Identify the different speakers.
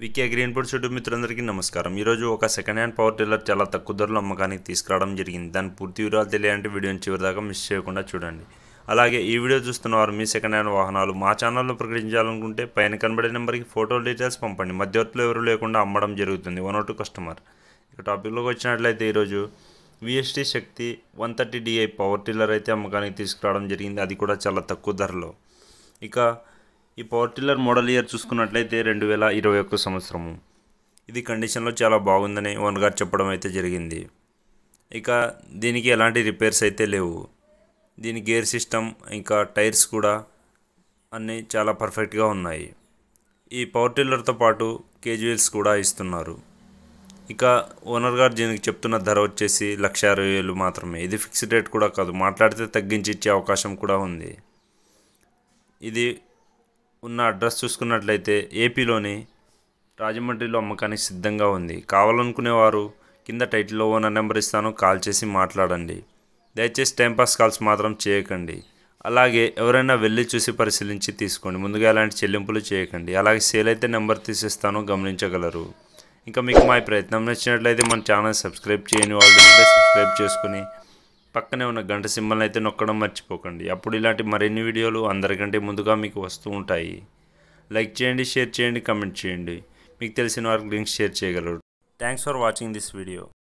Speaker 1: VK అగ్రియన్పూడ్ YouTube మిత్రులందరికీ నమస్కారం ఈరోజు ఒక సెకండ్ హ్యాండ్ పవర్ టిల్లర్ చాలా తక్కువ ధరలో అమ్మకానికి తీసుకురావడం జరిగింది దాని పూర్తి వివరాలు తెలియాలంటే వీడియోని చివరిదాకా మిస్ చేయకుండా చూడండి అలాగే ఈ వీడియో చూస్తున్న వారు మీ సెకండ్ హ్యాండ్ వాహనాలు మా ఛానల్లో ప్రకటించాలనుకుంటే పైన కనబడే నెంబర్కి ఫోటో డీటెయిల్స్ పంపండి మధ్యవర్తులు ఎవరు లేకుండా అమ్మడం జరుగుతుంది వన్ టూ కస్టమర్ ఇక టాపిక్లోకి వచ్చినట్లయితే ఈరోజు VST Shakti one thirty DI power tiller అయితే అమ్మకానికి తీసుకురావడం జరిగింది అది కూడా చాలా తక్కువ ధరలో ఇక ఈ పవర్ టిల్లర్ మోడల్ ఇయర్ చూసుకున్నట్లయితే రెండు వేల ఇరవై ఒక్క సంవత్సరము ఇది కండిషన్లో చాలా బాగుందని ఓన్ గారు చెప్పడం అయితే జరిగింది ఇక దీనికి ఎలాంటి రిపేర్స్ అయితే లేవు దీని గేర్ సిస్టమ్ ఇంకా టైర్స్ కూడా అన్నీ చాలా పర్ఫెక్ట్గా ఉన్నాయి ఈ పవర్ టిల్లర్తో పాటు కేజువల్స్ కూడా ఇస్తున్నారు ఇక ఓనర్ గారు దీనికి చెప్తున్న ధర వచ్చేసి లక్ష అరవై వేలు మాత్రమే ఇది ఫిక్స్డ్ రేట్ కూడా కాదు మాట్లాడితే తగ్గించి ఇచ్చే అవకాశం కూడా ఉంది ఇది ఉన్న అడ్రస్ చూసుకున్నట్లయితే ఏపీలోని రాజమండ్రిలో అమ్మకానికి సిద్ధంగా ఉంది కావాలనుకునేవారు కింద టైటిల్లో ఓనర్ నెంబర్ ఇస్తాను కాల్ చేసి మాట్లాడండి దయచేసి టైంపాస్ కాల్స్ మాత్రం చేయకండి అలాగే ఎవరైనా వెళ్ళి చూసి పరిశీలించి తీసుకోండి ముందుగా ఎలాంటి చెల్లింపులు చేయకండి అలాగే సేల్ అయితే నెంబర్ తీసేస్తాను గమనించగలరు ఇంకా మీకు మా ప్రయత్నం నచ్చినట్లయితే మన ఛానల్ సబ్స్క్రైబ్ చేయని వాళ్ళు సబ్స్క్రైబ్ చేసుకుని పక్కనే ఉన్న గంట సింబల్ని అయితే నొక్కడం మర్చిపోకండి అప్పుడు ఇలాంటి మరిన్ని వీడియోలు అందరికంటే ముందుగా మీకు వస్తూ ఉంటాయి లైక్ చేయండి షేర్ చేయండి కమెంట్ చేయండి మీకు తెలిసిన వారికి లింక్స్ షేర్ చేయగలరు thanks for watching this video